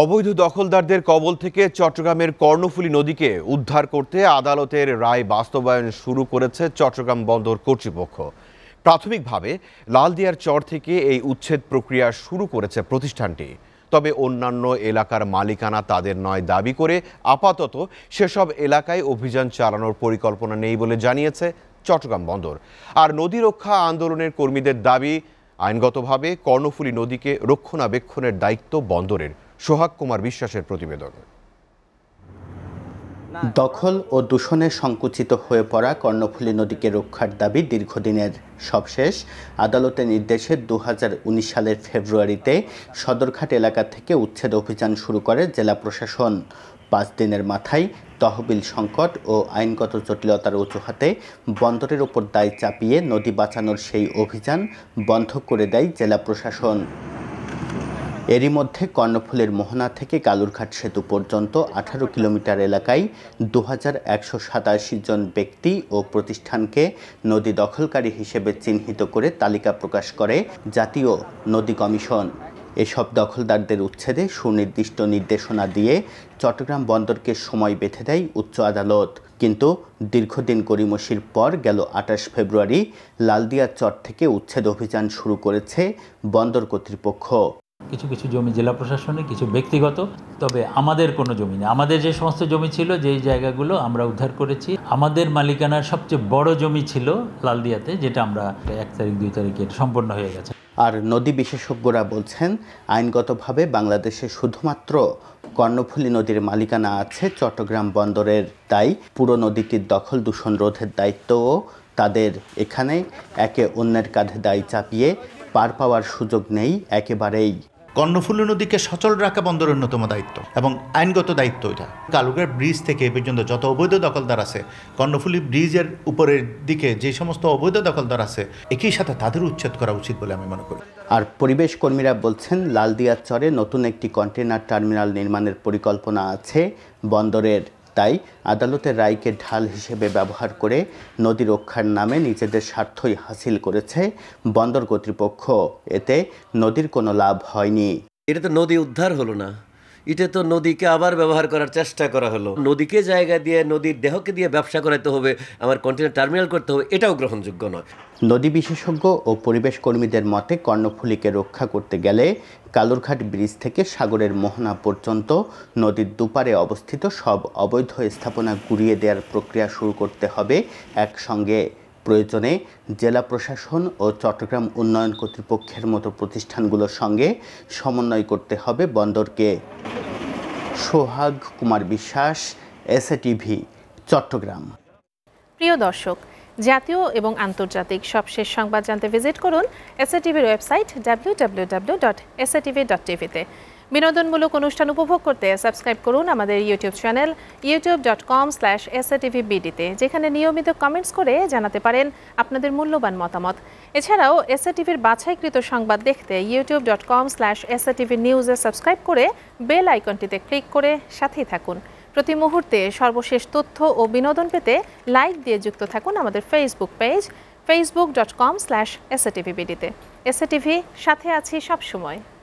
অবৈধ দখলদারদের কবল থেকে চট্টগ্রামের কর্ণফুলী নদীকে উদ্ধার করতে আদালতের রায় বাস্তবায়ন শুরু করেছে চট্টগ্রাম বন্দর কর্তৃপক্ষ প্রাথমিকভাবে লালদিয়ার চর থেকে এই উচ্ছেদ প্রক্রিয়া শুরু করেছে প্রতিষ্ঠানটি তবে অন্যান্য এলাকার মালিকানা তাদের নয় দাবি করে আপাতত সেসব এলাকায় অভিযান চালানোর পরিকল্পনা নেই বলে জানিয়েছে চট্টগ্রাম বন্দর আর নদী রক্ষা আন্দোলনের কর্মীদের দাবি আইনগতভাবে কর্ণফুলী নদীকে রক্ষণাবেক্ষণের দায়িত্ব বন্দরের সোহাগ কুমার বিশ্বাসের প্রতিবেদন দখল ও দূষণে সংকুচিত হয়ে পড়া কর্ণফুলী নদীকে রক্ষার দাবি দীর্ঘদিনের সবশেষ আদালতের নির্দেশে দু সালের ফেব্রুয়ারিতে সদরঘাট এলাকা থেকে উচ্ছেদ অভিযান শুরু করে জেলা প্রশাসন পাঁচ দিনের মাথায় তহবিল সংকট ও আইনগত জটিলতার অজুহাতে বন্দরের ওপর দায় চাপিয়ে নদী বাঁচানোর সেই অভিযান বন্ধ করে দেয় জেলা প্রশাসন এরই মধ্যে কর্ণফুলের মোহনা থেকে কালুরঘাট সেতু পর্যন্ত আঠারো কিলোমিটার এলাকায় দু জন ব্যক্তি ও প্রতিষ্ঠানকে নদী দখলকারী হিসেবে চিহ্নিত করে তালিকা প্রকাশ করে জাতীয় নদী কমিশন এসব দখলদারদের উচ্ছেদে সুনির্দিষ্ট নির্দেশনা দিয়ে চট্টগ্রাম বন্দরকে সময় বেঁধে দেয় উচ্চ আদালত কিন্তু দীর্ঘদিন করিমসির পর গেল আঠাশ ফেব্রুয়ারি লালদিয়া চর থেকে উচ্ছেদ অভিযান শুরু করেছে বন্দর কর্তৃপক্ষ কিছু কিছু জমি জেলা প্রশাসনে কিছু ব্যক্তিগত তবে আমাদের কোনো জমি নেই আমাদের যে সমস্ত জমি ছিল যেই জায়গাগুলো আমরা উদ্ধার করেছি আমাদের মালিকানার সবচেয়ে বড় জমি ছিল লালদিয়াতে যেটা আমরা এক তারিখ দুই তারিখে সম্পন্ন হয়ে গেছে আর নদী বিশেষজ্ঞরা বলছেন আইনগতভাবে বাংলাদেশে শুধুমাত্র কর্ণফুলী নদীর মালিকানা আছে চট্টগ্রাম বন্দরের তাই পুরো নদীটির দখল দূষণ রোধের দায়িত্বও তাদের এখানে একে অন্যের কাঁধে দায় চাপিয়ে পার পাওয়ার সুযোগ নেই একেবারেই কর্ণফুলী নদীকে সচল রাখা বন্দরের অন্যতম দায়িত্ব এবং আইনগত দায়িত্ব এটা কালুগার ব্রিজ থেকে এ পর্যন্ত যত অবৈধ দখলদার আছে কর্ণফুলী ব্রিজের উপরের দিকে যে সমস্ত অবৈধ দখলদার আছে একই সাথে তাদের উচ্ছেদ করা উচিত বলে আমি মনে করি আর পরিবেশ কর্মীরা বলছেন লালদিয়ার চরে নতুন একটি কন্টেনার টার্মিনাল নির্মাণের পরিকল্পনা আছে বন্দরের তাই আদালতের রায়কে ঢাল হিসেবে ব্যবহার করে নদী রক্ষার নামে নিজেদের স্বার্থই হাসিল করেছে বন্দর কর্তৃপক্ষ এতে নদীর কোনো লাভ হয়নি এটা তো নদী উদ্ধার হলো না এটা তো নদীকে আবার ব্যবহার করার চেষ্টা করা হলো নদীকে জায়গা দিয়ে নদীর দেহকে দিয়ে ব্যবসা করাতে হবে আমার কন্টেনার টার্মিনাল করতে হবে এটাও গ্রহণযোগ্য নয় নদী বিশেষজ্ঞ ও পরিবেশ কর্মীদের মতে কর্ণফুলীকে রক্ষা করতে গেলে কালুরঘাট ব্রিজ থেকে সাগরের মোহনা পর্যন্ত নদীর দুপারে অবস্থিত সব অবৈধ স্থাপনা গুড়িয়ে দেওয়ার প্রক্রিয়া শুরু করতে হবে একসঙ্গে প্রয়োজনে জেলা প্রশাসন ও চট্টগ্রাম উন্নয়ন কর্তৃপক্ষের মতো প্রতিষ্ঠানগুলোর সঙ্গে সমন্বয় করতে হবে বন্দরকে সোহাগ কুমার বিশ্বাস এসএটিভি চট্টগ্রাম প্রিয় দর্শক জাতীয় এবং আন্তর্জাতিক সবশেষ সংবাদ জানতে ভিজিট করুন এসএটিভির website W W W dot SATV dot টিভিতে বিনোদনমূলক অনুষ্ঠান উপভোগ করতে সাবস্ক্রাইব করুন আমাদের YouTube channel YouTube dot com slash বিডিতে যেখানে নিয়মিত কমেন্টস করে জানাতে পারেন আপনাদের মূল্যবান মতামত এছাড়াও টিভির বাছাইকৃত সংবাদ দেখতে YouTube dot com slash TV নিউজে সাবস্ক্রাইব করে বেল আইকনটিতে ক্লিক করে সাথেই থাকুন প্রতি মুহূর্তে সর্বশেষ তথ্য ও বিনোদন পেতে লাইক দিয়ে যুক্ত থাকুন আমাদের Facebook page Facebook dot com slash TV বিডিতে টিভি সাথে আছি সবসময়